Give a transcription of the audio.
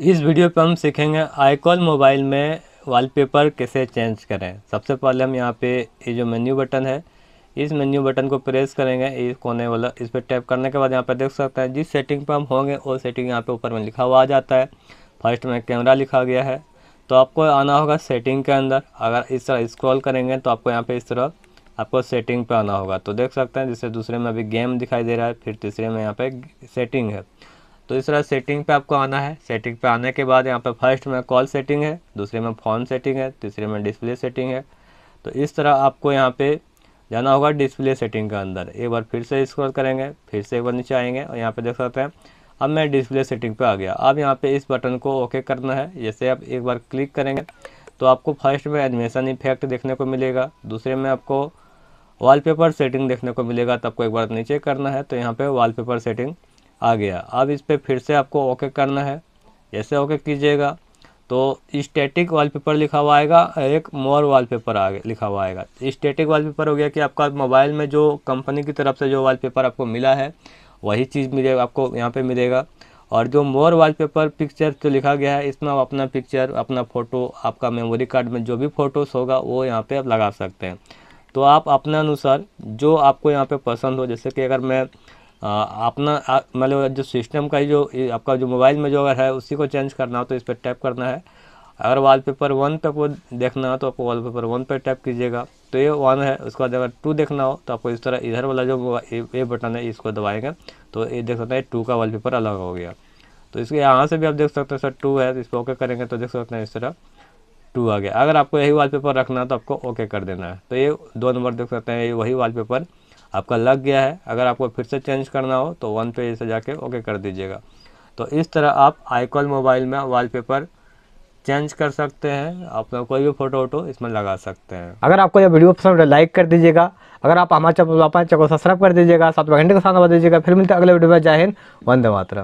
इस वीडियो पर हम सीखेंगे आईकॉल मोबाइल में वॉलपेपर कैसे चेंज करें सबसे पहले हम यहाँ पे ये जो मेन्यू बटन है इस मेन्यू बटन को प्रेस करेंगे इस कोने वाला इस पर टैप करने के बाद यहाँ पर देख सकते हैं जिस सेटिंग पर हम होंगे वो सेटिंग यहाँ पे ऊपर में लिखा हुआ आ जाता है फर्स्ट में कैमरा लिखा गया है तो आपको आना होगा सेटिंग के अंदर अगर इस तरह इस्क्रॉल करेंगे तो आपको यहाँ पर इस तरह आपको सेटिंग पर आना होगा तो देख सकते हैं जैसे दूसरे में अभी गेम दिखाई दे रहा है फिर तीसरे में यहाँ पर सेटिंग है तो इस तरह सेटिंग पे आपको आना है सेटिंग पे आने के बाद यहाँ पे फर्स्ट में कॉल सेटिंग है दूसरे में फोन सेटिंग है तीसरे में डिस्प्ले सेटिंग है तो इस तरह आपको यहाँ पे जाना होगा डिस्प्ले सेटिंग के अंदर एक बार फिर से स्क्रॉल करेंगे फिर से एक बार नीचे आएंगे और यहाँ पे देख सकते हैं अब मैं डिस्प्ले सेटिंग पे आ गया अब यहाँ पे इस बटन को ओके करना है जैसे आप एक बार क्लिक करेंगे तो आपको फर्स्ट में एनिमेशन इफेक्ट देखने को मिलेगा दूसरे में आपको वॉलपेपर सेटिंग देखने को मिलेगा तो आपको एक बार नीचे करना है तो यहाँ पे वॉलपेपर सेटिंग आ गया अब इस पर फिर से आपको ओके करना है जैसे ओके कीजिएगा तो स्टैटिक वॉलपेपर लिखा हुआ आएगा एक मोर वॉलपेपर आगे लिखा हुआ आएगा स्टैटिक वॉलपेपर हो गया कि आपका मोबाइल में जो कंपनी की तरफ से जो वॉलपेपर आपको मिला है वही चीज़ मिलेगा आपको यहाँ पे मिलेगा और जो मोर वॉलपेपर पिक्चर जो लिखा गया है इसमें आप अपना पिक्चर अपना फ़ोटो आपका मेमोरी कार्ड में जो भी फ़ोटोज़ होगा वो यहाँ पर आप लगा सकते हैं तो आप अपने अनुसार जो आपको यहाँ पर पसंद हो जैसे कि अगर मैं अपना मतलब जो सिस्टम का जो आपका जो मोबाइल में जो अगर है उसी को चेंज करना हो तो इस पर टैप करना है अगर वॉलपेपर वन पे आपको देखना हो तो आपको वॉलपेपर वन पे टैप कीजिएगा तो ये वन है उसके बाद अगर टू देखना हो तो आपको इस तरह इधर वाला जो ये बटन है इसको दबाएंगे तो ये देख सकते हैं टू का वॉलपेपर अलग हो गया तो इसके यहाँ से भी आप देख सकते हैं सर टू है तो इस पर ओके करेंगे तो देख सकते हैं इस तरह टू आ गया अगर आपको यही पेपर रखना है तो आपको ओके कर देना है तो ये दो नंबर देख सकते हैं ये वही पेपर आपका लग गया है अगर आपको फिर से चेंज करना हो तो वन पे इसे जाके ओके कर दीजिएगा तो इस तरह आप आईकॉल मोबाइल में वॉलपेपर चेंज कर सकते हैं आप कोई भी फोटो वोटो इसमें लगा सकते हैं अगर आपको यह वीडियो पसंद है लाइक कर दीजिएगा अगर आप हमारे चैनल को सब्सक्राइब कर दीजिएगा साथ में घंटे के साथ बता दीजिएगा फिर मिलते हैं अगले वीडियो में जय हिंद वंदे मातरम